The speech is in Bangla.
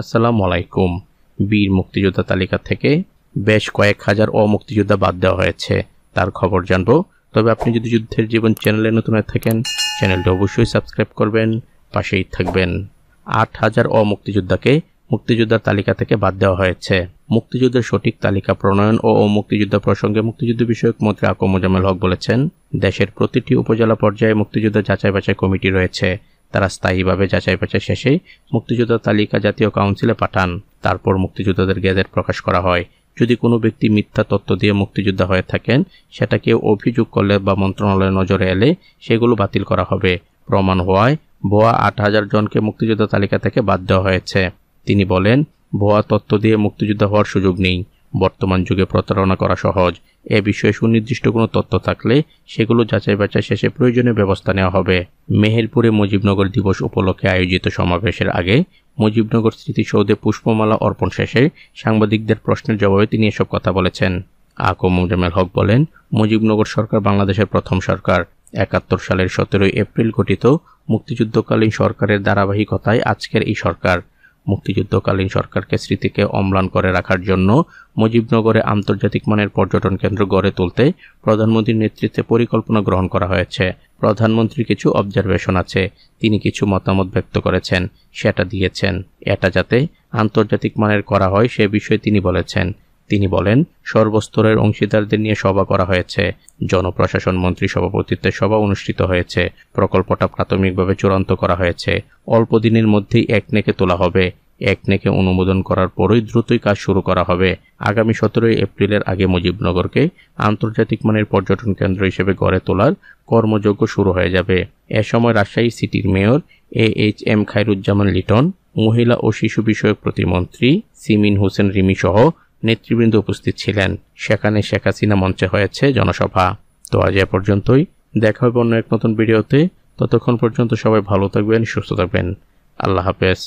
আসসালাম আলাইকুম বীর মুক্তিযোদ্ধা তালিকা থেকে বেশ কয়েক হাজার অমুক্তিযোদ্ধা বাদ দেওয়া হয়েছে তার খবর জানব তবে আপনি যদি যুদ্ধের জীবন চ্যানেলে নতুন হয়ে থাকেন চ্যানেলটি অবশ্যই সাবস্ক্রাইব করবেন পাশেই থাকবেন আট হাজার অমুক্তিযোদ্ধাকে মুক্তিযোদ্ধার তালিকা থেকে বাদ দেওয়া হয়েছে মুক্তিযুদ্ধের সঠিক তালিকা প্রণয়ন ও মুক্তিযুদ্ধ প্রসঙ্গে মুক্তিযুদ্ধ বিষয়ক মন্ত্রী মোজামেল হক বলেছেন দেশের প্রতিটি উপজেলা পর্যায়ে মুক্তিযুদ্ধ যাচাই বাছাই কমিটি রয়েছে তারা স্থায়ীভাবে যাচাই বাছাই শেষে মুক্তিযোদ্ধা তালিকা জাতীয় কাউন্সিলে পাঠান তারপর মুক্তিযোদ্ধাদের গেজেট প্রকাশ করা হয় যদি কোনো ব্যক্তি মিথ্যা তত্ত্ব দিয়ে মুক্তিযোদ্ধা হয়ে থাকেন সেটাকে অভিযোগ করলে বা মন্ত্রণালয়ের নজরে এলে সেগুলো বাতিল করা হবে প্রমাণ হওয়ায় ভোয়া আট হাজার জনকে মুক্তিযোদ্ধা তালিকা থেকে বাদ দেওয়া হয়েছে তিনি বলেন ভোয়া তত্ত্ব দিয়ে মুক্তিযোদ্ধা হওয়ার সুযোগ নেই বর্তমান যুগে প্রতারণা করা সহজ এ বিষয়ে সুনির্দিষ্ট কোনো তথ্য থাকলে সেগুলো যাচাই বাছাই শেষে প্রয়োজনীয় ব্যবস্থা নেওয়া হবে মেহেরপুরে মুজিবনগর দিবস উপলক্ষে আয়োজিত সমাবেশের আগে মুজিবনগর স্মৃতিসৌধে পুষ্পমালা অর্পণ শেষে সাংবাদিকদের প্রশ্নের জবাবে তিনি এসব কথা বলেছেন আকম জামাল হক বলেন মুজিবনগর সরকার বাংলাদেশের প্রথম সরকার একাত্তর সালের সতেরোই এপ্রিল গঠিত মুক্তিযুদ্ধকালীন সরকারের ধারাবাহিকতায় আজকের এই সরকার মুক্তিযুদ্ধকালীন সরকারকে স্মৃতিকে অম্লান করে রাখার জন্য মুজিবনগরে আন্তর্জাতিক মানের পর্যটন কেন্দ্র গড়ে তুলতে প্রধানমন্ত্রীর নেতৃত্বে পরিকল্পনা গ্রহণ করা হয়েছে প্রধানমন্ত্রীর কিছু অবজারভেশন আছে তিনি কিছু মতামত ব্যক্ত করেছেন সেটা দিয়েছেন এটা যাতে আন্তর্জাতিক মানের করা হয় সে বিষয়ে তিনি বলেছেন তিনি বলেন সর্বস্তরের অংশীদারদের নিয়ে সভা করা হয়েছে জনপ্রশাসন মন্ত্রী সভাপতিত্বে সভা অনুষ্ঠিত হয়েছে প্রকল্পটা প্রাথমিকভাবে চূড়ান্ত করা হয়েছে অল্প দিনের মধ্যেই একনেকে তোলা হবে একনেকে অনুমোদন করার পরই দ্রুতই কাজ শুরু করা হবে আগামী সতেরোই এপ্রিলের আগে মুজিবনগরকে আন্তর্জাতিক মানের পর্যটন কেন্দ্র হিসেবে গড়ে তোলার কর্মযজ্ঞ শুরু হয়ে যাবে এ সময় রাজশাহী সিটির mayor A H M Khairuzzaman Liton মহিলা ও শিশু বিষয়ক প্রতিমন্ত্রী সিমিন হোসেন রিমি সহ নেতৃবৃন্দ উপস্থিত ছিলেন সেখানে শেখ হাসিনা মঞ্চে হয়েছে জনসভা তো আজ এ পর্যন্তই দেখা হবে অন্য এক নতুন ভিডিওতে ততক্ষণ পর্যন্ত সবাই ভালো থাকবেন সুস্থ থাকবেন আল্লাহ হাফেজ